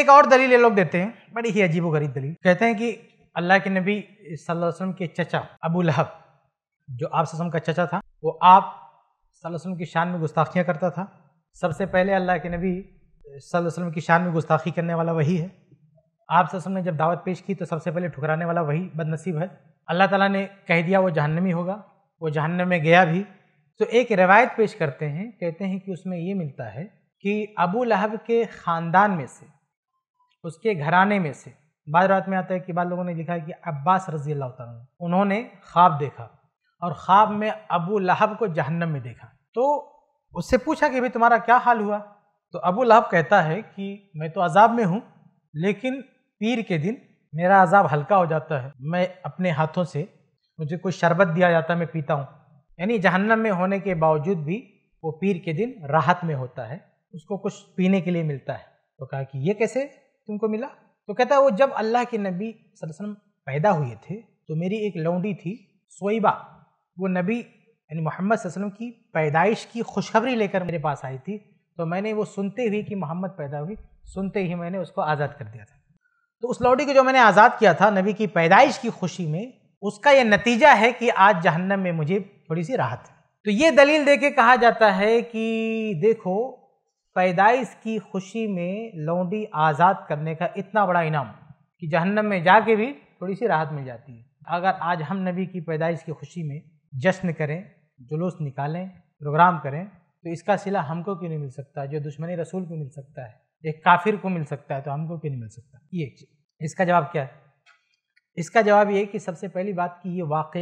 एक और दलील ये लोग देते हैं बड़ी ही अजीब गरीब दलील कहते हैं कि अल्लाह के नबी वसल्लम के चचा अबू लहब जो आप सलम का चचा था वो आप वसल्लम की शान में गुस्ताखियाँ करता था सबसे पहले अल्लाह के नबी वसल्लम की शान में गुस्ताखी करने वाला वही है आप सलम ने जब दावत पेश की तो सबसे पहले ठुकराने वाला वही बदनसीब है अल्लाह ताला ने कह दिया वो जहन्नमी होगा वो जहन्नम में गया भी तो एक रिवायत पेश करते हैं कहते हैं कि उसमें ये मिलता है कि अबू लहब के ख़ानदान में से उसके घराने में से बाद रात में आता है कि बाद लोगों ने लिखा है कि अब्बास रजी अल्लाह तु उन्होंने ख्वाब देखा और ख्वाब में अबू लहब को जहन्नम में देखा तो उससे पूछा कि भाई तुम्हारा क्या हाल हुआ तो अबू लहब कहता है कि मैं तो अजाब में हूँ लेकिन पीर के दिन मेरा अजाब हल्का हो जाता है मैं अपने हाथों से मुझे कोई शरबत दिया जाता है मैं पीता हूँ यानी जहन्नम में होने के बावजूद भी वो पीर के दिन राहत में होता है उसको कुछ पीने के लिए मिलता है तो कहा कि ये कैसे तुमको मिला तो कहता है वो जब अल्लाह के नबी वसल्लम पैदा हुए थे तो मेरी एक लौंडी थी सोईबा वो नबी यानी मोहम्मद वसलम की पैदाइश की खुशखबरी लेकर मेरे पास आई थी तो मैंने वो सुनते हुए कि मोहम्मद पैदा हुई सुनते ही मैंने उसको आज़ाद कर दिया था तो उस लौंडी को जो मैंने आज़ाद किया था नबी की पैदाइश की खुशी में उसका यह नतीजा है कि आज जहन्नम में मुझे थोड़ी सी राहत तो ये दलील दे के कहा जाता है कि देखो पैदाइश की खुशी में लौंडी आज़ाद करने का इतना बड़ा इनाम कि जहन्नम में जाके भी थोड़ी सी राहत मिल जाती है अगर आज हम नबी की पैदाइश की खुशी में जश्न करें जुलूस निकालें प्रोग्राम करें तो इसका सिला हमको क्यों नहीं मिल सकता जो दुश्मनी रसूल को मिल सकता है एक काफिर को मिल सकता है तो हमको क्यों नहीं मिल सकता ये एक चीज़ इसका जवाब क्या है इसका जवाब ये कि सबसे पहली बात कि ये वाक़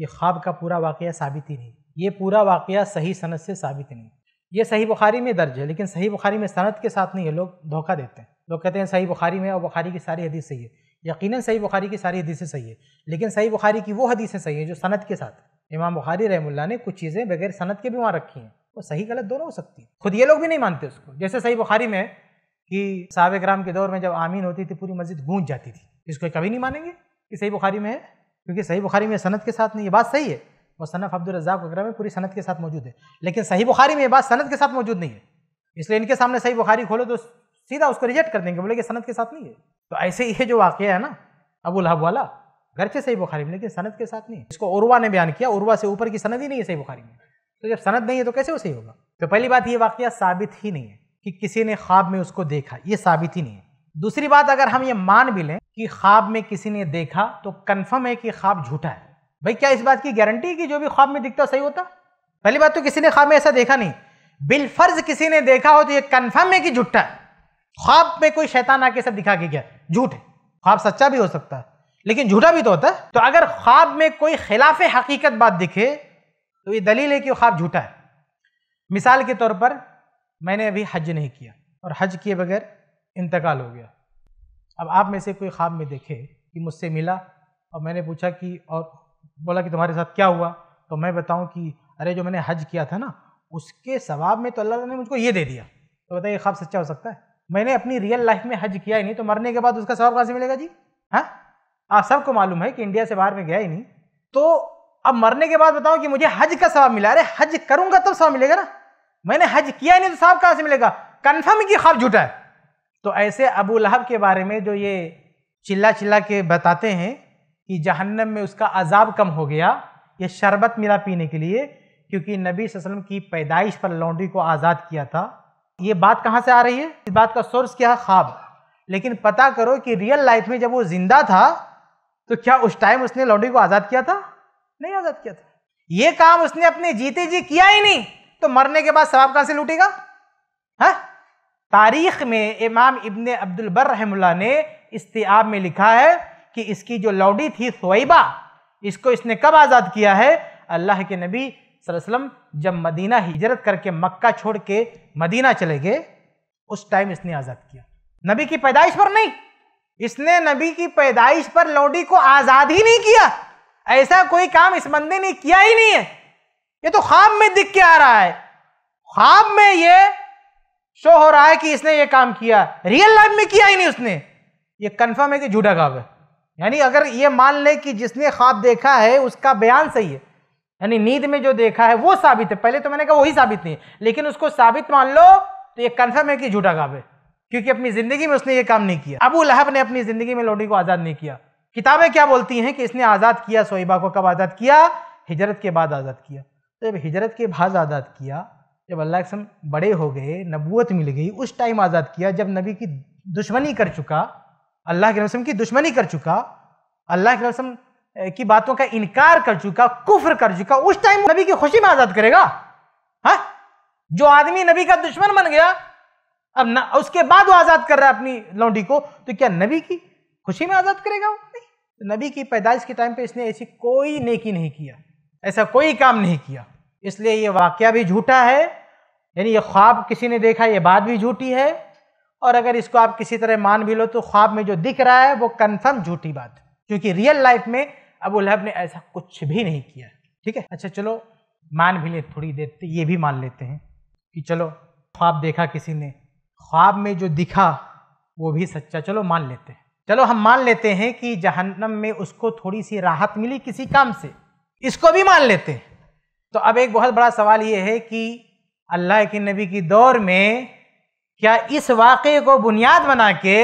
ये ख्वाब का पूरा वाक़ साबित ही नहीं ये पूरा वाक़ सही सनत से साबित नहीं ये सही बुखारी में दर्ज है लेकिन सही बुखारी में सनत के साथ नहीं है लोग धोखा देते हैं लोग कहते हैं सही बुखारी में और बुखारी की सारी हदीस सही है यकीनन सही बुखारी की सारी हदीसें सही है लेकिन सही बुखारी की वो हदीसें सही है जो सनत के साथ इमाम बुखारी रहमुल्ला ने कुछ चीज़ें बगैर सनत के भी वहाँ रखी हैं वो सही गलत दोनों हो सकती है खुद ये लोग भी नहीं मानते उसको जैसे सही बुखारी में कि साहब ग्राम के दौर में जब आमीन होती थी पूरी मस्जिद गूंज जाती थी इसको कभी नहीं मानेंगे कि सही बुखारी में है क्योंकि सही बुखारी में सनत के साथ नहीं ये बात सही है वो सनफ़ अब्दुल रज़ाक वगैरह में पूरी सनत के साथ मौजूद है लेकिन सही बुखारी में ये बात सनत के साथ मौजूद नहीं है इसलिए इनके सामने सही बुखारी खोलो तो सीधा उसको रिजेक्ट कर देंगे बोले कि सनत के साथ नहीं है तो ऐसे ही ये जो वाक़ है ना अबू लहब वाला घर के सही बुखारी में लेकिन सनत के साथ नहीं है इसको उर्वा ने बयान किया उर्वा से ऊपर की सनत ही नहीं है सही बुखारी में तो जब सनत नहीं है तो कैसे वो सही होगा तो पहली बात ये वाक़ साबित ही नहीं है कि किसी ने ख्वाब में उसको देखा ये साबित ही नहीं है दूसरी बात अगर हम ये मान भी लें कि ख्वाब में किसी ने देखा तो कन्फर्म है कि ख्वाब झूठा है भाई क्या इस बात की गारंटी कि जो भी ख्वाब में दिखता सही होता पहली बात तो किसी ने ख्वाब में ऐसा देखा नहीं बिलफर्ज किसी ने देखा हो तो ये कन्फर्म है कि झूठा है ख्वाब में कोई शैतान आके सब दिखा के क्या झूठ है ख्वाब सच्चा भी हो सकता है लेकिन झूठा भी तो होता है तो अगर ख्वाब में कोई खिलाफ हकीकत बात दिखे तो ये दलील है कि ख्वाब झूठा है मिसाल के तौर पर मैंने अभी हज नहीं किया और हज किए बगैर इंतकाल हो गया अब आप में से कोई ख्वाब में देखे कि मुझसे मिला और मैंने पूछा कि और बोला कि तुम्हारे साथ क्या हुआ तो मैं बताऊं कि अरे जो मैंने हज किया था ना उसके सवाब में तो अल्लाह ने मुझको ये दे दिया तो बताइए ख्वाब सच्चा हो सकता है मैंने अपनी रियल लाइफ में हज किया ही नहीं तो मरने के बाद उसका सवाब कहाँ से मिलेगा जी हाँ आप सबको मालूम है कि इंडिया से बाहर में गया ही नहीं तो अब मरने के बाद बताओ कि मुझे हज का सवाब मिला अरे हज करूंगा तब सवाब मिलेगा ना मैंने हज किया ही नहीं तो सवाब कहाँ से मिलेगा कन्फर्म कि ख्वाब झूठा है तो ऐसे अबू लहब के बारे में जो ये चिल्ला चिल्ला के बताते हैं कि जहन्नम में उसका अजाब कम हो गया यह शरबत मिला पीने के लिए क्योंकि नबी वसल्लम की पैदाइश पर लौंडी को आज़ाद किया था ये बात कहाँ से आ रही है इस बात का सोर्स क्या है ख्वाब लेकिन पता करो कि रियल लाइफ में जब वो जिंदा था तो क्या उस टाइम उसने लौंडी को आज़ाद किया था नहीं आज़ाद किया था ये काम उसने अपने जीते जी किया ही नहीं तो मरने के बाद सवाब कहाँ से लूटेगा है हाँ? तारीख में इमाम इबन अब्दुल बर रहमुल्ला ने इस्तेआब में लिखा है कि इसकी जो लौडी थी सोईबा इसको इसने कब आज़ाद किया है अल्लाह के नबी वसल्लम जब मदीना हिजरत करके मक्का छोड़ के मदीना चले गए उस टाइम इसने आज़ाद किया नबी की पैदाइश पर नहीं इसने नबी की पैदाइश पर लौडी को आज़ाद ही नहीं किया ऐसा कोई काम इस बंदे ने किया ही नहीं है ये तो ख्वाब में दिख के आ रहा है ख्वाब में ये शो हो रहा है कि इसने ये काम किया रियल लाइफ में किया ही नहीं उसने ये कन्फर्म है कि झूठा काम है यानी अगर ये मान लें कि जिसने ख्वाब देखा है उसका बयान सही है यानी नींद में जो देखा है वो साबित है पहले तो मैंने कहा वही साबित नहीं है लेकिन उसको साबित मान लो तो ये कन्फर्म है कि झूठा गाब है क्योंकि अपनी जिंदगी में उसने ये काम नहीं किया अबू लहब ने अपनी जिंदगी में लोडी को आज़ाद नहीं किया किताबें क्या बोलती हैं कि इसने आज़ाद किया सोईबा को कब आज़ाद किया हिजरत के बाद आज़ाद किया तो जब हिजरत के बाद आज़ाद किया जब अल्लाह के बड़े हो गए नबूत मिल गई उस टाइम आज़ाद किया जब नबी की दुश्मनी कर चुका अल्लाह के रसम की दुश्मनी कर चुका अल्लाह के रसम की बातों का इनकार कर चुका कुफर कर चुका उस टाइम नबी की खुशी में आज़ाद करेगा हा? जो आदमी नबी का दुश्मन बन गया अब न उसके बाद वो आज़ाद कर रहा है अपनी लौंडी को तो क्या नबी की खुशी में आज़ाद करेगा वो नहीं तो नबी की पैदाइश के टाइम पे इसने ऐसी कोई नेकी नहीं किया ऐसा कोई काम नहीं किया इसलिए ये वाक्य भी झूठा है यानी ये ख्वाब किसी ने देखा ये बात भी झूठी है और अगर इसको आप किसी तरह मान भी लो तो ख्वाब में जो दिख रहा है वो कन्फर्म झूठी बात है क्योंकि रियल लाइफ में अबू लहब ने ऐसा कुछ भी नहीं किया ठीक है अच्छा चलो मान भी ले थोड़ी देर तो ये भी मान लेते हैं कि चलो ख्वाब देखा किसी ने ख्वाब में जो दिखा वो भी सच्चा चलो मान लेते हैं चलो हम मान लेते हैं कि जहन्नम में उसको थोड़ी सी राहत मिली किसी काम से इसको भी मान लेते हैं तो अब एक बहुत बड़ा सवाल ये है कि अल्लाह के नबी की दौर में क्या इस वाक़े को बुनियाद बना के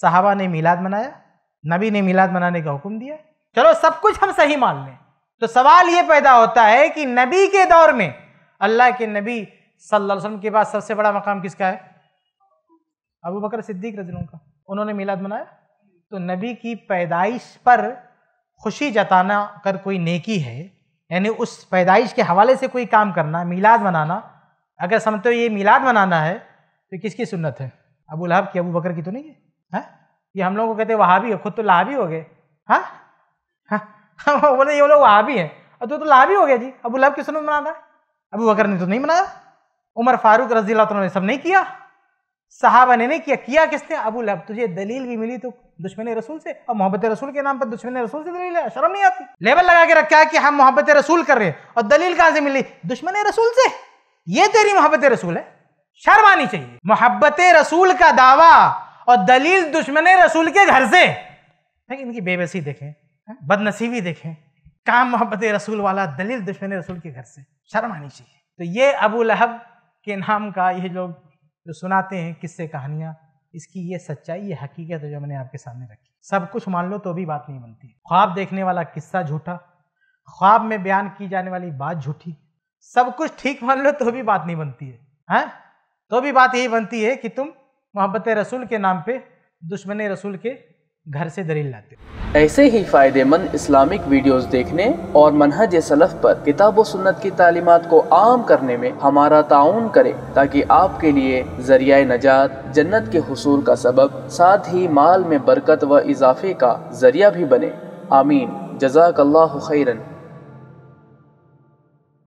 सहाबा ने मिलाद मनाया नबी ने मिलाद मनाने का हुक्म दिया चलो सब कुछ हम सही मान लें तो सवाल ये पैदा होता है कि नबी के दौर में अल्लाह के नबी सल्लल्लाहु अलैहि वसल्लम के पास सबसे बड़ा मकाम किसका है अबू बकर सिद्दीक रजलों का उन्होंने मिलाद मनाया तो नबी की पैदाइश पर खुशी जताना अगर कोई नेकी है यानी उस पैदाइश के हवाले से कोई काम करना मिलाद मनाना अगर समझते हो ये मिलाद मनाना है तो किसकी सुन्नत है अबू लहाब की अबू बकर की तो नहीं है हा? ये हम लोगों को कहते भी है खुद तो ही हो गए हाँ हाँ बोले ये लोग भी हैं और तो, तो ही हो गया जी अबू लहाब की सुन्नत मनाता अबू बकर ने तो नहीं मनाया उमर फारूक रजी ने सब नहीं किया साहबा ने नहीं किया किया किसने अबू लहब तुझे दलील भी मिली तो दुश्मन रसूल से और मोहब्बत रसूल के नाम पर दुश्मन रसूल से दलील है शर्म नहीं आती लेबल लगा के रखा है कि हम मोहब्बत रसूल कर रहे हैं और दलील कहाँ से मिली दुश्मन रसूल से ये तेरी मोहब्बत रसूल है शर्म आनी चाहिए मोहब्बत रसूल का दावा और दलील दुश्मन रसूल के घर से लेकिन इनकी बेबसी देखें बदनसीबी देखें काम मोहब्बत रसूल वाला दलील दुश्मन रसूल के घर से शर्म आनी चाहिए तो ये अबू लहब के नाम का ये लोग जो सुनाते हैं किस्से कहानियाँ इसकी ये सच्चाई ये हकीकत है जो मैंने आपके सामने रखी सब कुछ मान लो तो भी बात नहीं बनती ख्वाब देखने वाला किस्सा झूठा ख्वाब में बयान की जाने वाली बात झूठी सब कुछ ठीक मान लो तो भी बात नहीं बनती है हैं तो भी बात यही बनती है कि तुम मोहब्बत रसूल के नाम पे दुश्मन रसूल के घर से दलील लाते ऐसे ही फ़ायदेमंद इस्लामिक वीडियोस देखने और मनहज सलफ़ पर किताब व सुन्नत की तालीमत को आम करने में हमारा ताउन करें ताकि आपके लिए जरिया नजात जन्नत के हसूल का सबब साथ ही माल में बरकत व इजाफे का जरिया भी बने आमीन जजाकल्ला खैरन